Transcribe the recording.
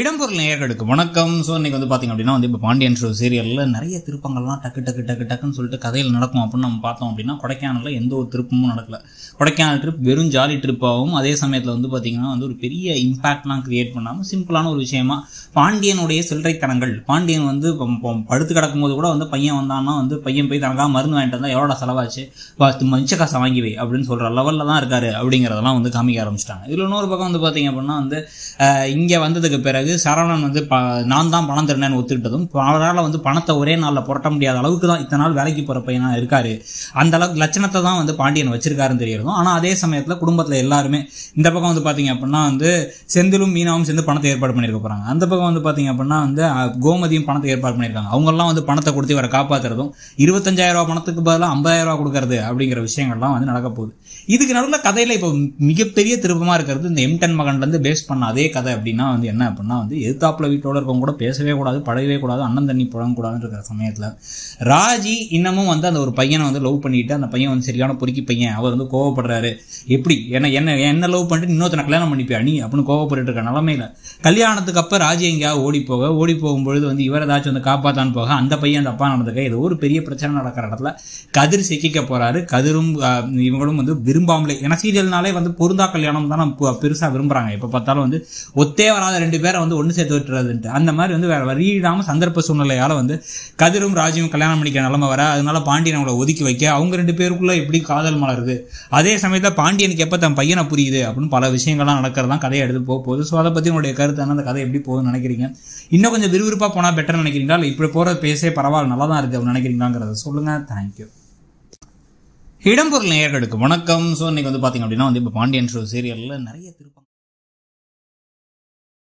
இடம்பொருள் நேயர்களுக்கு வணக்கம் ஸோ இன்றைக்கி வந்து பார்த்திங்க அப்படின்னா வந்து இப்போ பாண்டியன் ஷோ சீரியலில் நிறைய திருப்பங்கள்லாம் டக்கு டக்கு டக்கு டக்குன்னு சொல்லிட்டு கதையில் நடக்கும் அப்படின்னு நம்ம பார்த்தோம் அப்படின்னா கொடைக்கானலில் எந்த ஒரு திருப்பமும் நடக்கலை கொடைக்கானல் ட்ரிப் வெறும் ஜாலி ட்ரிப்பாகவும் அதே சமயத்தில் வந்து பார்த்திங்கன்னா வந்து ஒரு பெரிய இம்பாக்ட்லாம் க்ரியேட் பண்ணாமல் சிம்பிளான ஒரு விஷயமா பாண்டியனுடைய சில்லறைத்தனங்கள் பாண்டியன் வந்து படுத்து கிடக்கும்போது கூட வந்து பையன் வந்தான்னா வந்து பையன் போய் தனக்காக மருந்து வாங்கிட்டு வந்தால் எவ்வளோ செலவாச்சு மஞ்ச காசை வாங்கி வை அப்படின்னு சொல்கிற லெவலில் தான் இருக்காரு அப்படிங்கிறதெல்லாம் வந்து காமிக்க ஆரம்பிச்சிட்டாங்க இதில் இன்னொரு பக்கம் வந்து பார்த்திங்க அப்படின்னா வந்து இங்கே வந்ததுக்கு பிறகு பிறகு சரவணன் வந்து ப நான் தான் பணம் தருணேன்னு ஒத்துக்கிட்டதும் அவரால் வந்து பணத்தை ஒரே நாளில் புரட்ட முடியாத அளவுக்கு தான் இத்தனை நாள் வேலைக்கு போகிற பையனாக இருக்காரு அந்த அளவுக்கு லட்சணத்தை தான் வந்து பாண்டியன் வச்சிருக்காருன்னு தெரியறதும் ஆனால் அதே சமயத்தில் குடும்பத்தில் எல்லாருமே இந்த பக்கம் வந்து பார்த்தீங்க அப்படின்னா வந்து செந்திலும் மீனாவும் சேர்ந்து பணத்தை ஏற்பாடு பண்ணியிருக்க போகிறாங்க அந்த பக்கம் வந்து பார்த்தீங்க அப்படின்னா வந்து கோமதியும் பணத்தை ஏற்பாடு பண்ணியிருக்காங்க அவங்கெல்லாம் வந்து பணத்தை கொடுத்து வர காப்பாற்றுறதும் இருபத்தஞ்சாயிரம் ரூபா பணத்துக்கு பதிலாக ஐம்பதாயிரம் ரூபா கொடுக்கறது அப்படிங்கிற விஷயங்கள்லாம் வந்து நடக்க போகுது இதுக்கு நடுவில் கதையில் இப்போ மிகப்பெரிய திருப்பமாக இருக்கிறது இந்த எம்டன் மகன்லேருந்து பேஸ் பண்ண அதே கதை அப்படின்னா வந்து என்ன அப்படின்னா ஆனால் வந்து எதிர்த்தாப்பில் வீட்டோட இருக்கவங்க கூட பேசவே கூடாது பழகவே கூடாது அண்ணன் தண்ணி புழங்கக்கூடாதுன்னு இருக்கிற சமயத்தில் ராஜி இன்னமும் வந்து அந்த ஒரு பையனை வந்து லவ் பண்ணிட்டு அந்த பையன் வந்து சரியான பொறுக்கி பையன் அவர் வந்து கோவப்படுறாரு எப்படி என்ன என்ன என்ன லவ் பண்ணிட்டு இன்னொருத்தனை கல்யாணம் பண்ணிப்பியா நீ அப்படின்னு கோவப்பட்டு இருக்க நிலமையில கல்யாணத்துக்கு அப்போ ராஜி எங்கேயாவது ஓடி போக ஓடி போகும்பொழுது வந்து இவர் ஏதாச்சும் வந்து காப்பாத்தான்னு போக அந்த பையன் தப்பா நடந்துக்க ஏதோ ஒரு பெரிய பிரச்சனை நடக்கிற இடத்துல கதிர் சிக்கிக்க போறாரு கதிரும் இவங்களும் வந்து விரும்பாமலே ஏன்னா சீரியல்னாலே வந்து பொருந்தா கல்யாணம் தான் பெருசாக விரும்புகிறாங்க எப்போ பார்த்தாலும் வந்து ஒத்தே வராத ரெண்டு பேரும் வந்து ஒன்று சேர்த்து விட்டுறதுன்ட்டு அந்த மாதிரி வந்து வேற வழியிடாமல் சந்தர்ப்ப சூழ்நிலையால வந்து கதிரும் ராஜியும் கல்யாணம் பண்ணிக்கிற நிலமை வர அதனால பாண்டியன் அவங்கள ஒதுக்கி வைக்க அவங்க ரெண்டு பேருக்குள்ள எப்படி காதல் மலருது அதே சமயத்தில் பாண்டியனுக்கு எப்போ தன் பையனை புரியுது அப்படின்னு பல விஷயங்கள்லாம் நடக்கிறதா கதையை எடுத்து போக போகுது ஸோ அதை பற்றி உங்களுடைய கருத்து அந்த கதை எப்படி போகுதுன்னு நினைக்கிறீங்க இன்னும் கொஞ்சம் விறுவிறுப்பாக போனால் பெட்டர் நினைக்கிறீங்களா இல்லை இப்படி போற பேசே பரவாயில்ல நல்லா தான் இருக்குது அப்படின்னு நினைக்கிறீங்களாங்கிறத சொல்லுங்கள் தேங்க்யூ இடம்பொருள் நேர்களுக்கு வணக்கம் ஸோ இன்னைக்கு வந்து பார்த்தீங்க அப்படின்னா வந்து இப்போ பாண்டியன் ஷோ சீரியலில் நிறைய திருப்பம்